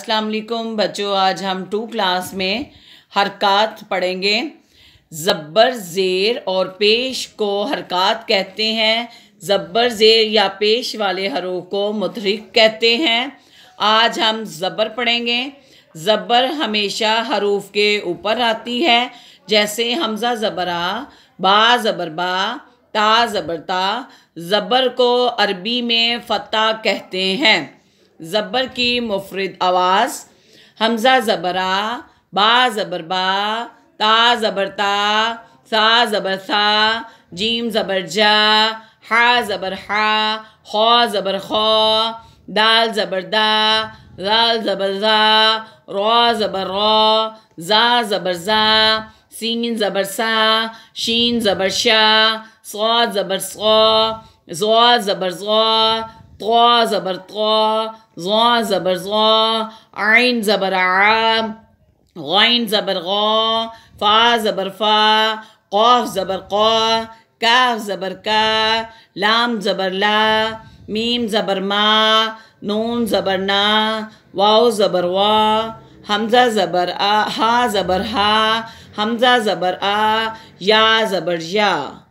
असलकुम बच्चों आज हम टू क्लास में हरकत पढ़ेंगे ज़बर ज़ेर और पेश को हरकत कहते हैं ज़बर ज़ेर या पेश वाले हरों को मुतरक कहते हैं आज हम ज़बर पढ़ेंगे ज़बर हमेशा हरूफ के ऊपर आती है जैसे हमज़ा ज़बरा बा ज़बर बा ता ज़बरता ज़बर को अरबी में फ़तह कहते हैं ज़बर की मुफरद आवाज़ हमज़ा ज़बरा बा ज़बर बा ता ज़बर ता सा ज़बर सा जीम ज़बर जा हा ज़बर हा खौ ज़बर खौ दाल ज़बर दा लाल ज़बर ज़ा रौ ज़बर रो ज़ा ज़बर ज़ा सीन ज़बर सा शीन ज़बर शाह सौ ज़बर सौ ज़ो ज़बर ज़ो طا زبر طا ظا زبر ظا عين زبر عام غين زبر غا فا زبر فا قاف زبر قا كاف زبر كا لام زبر لا ميم زبر ما نون زبر نا واو زبر وا حمزة زبر آ ها زبر ها حمزة زبر آ يا زبر يا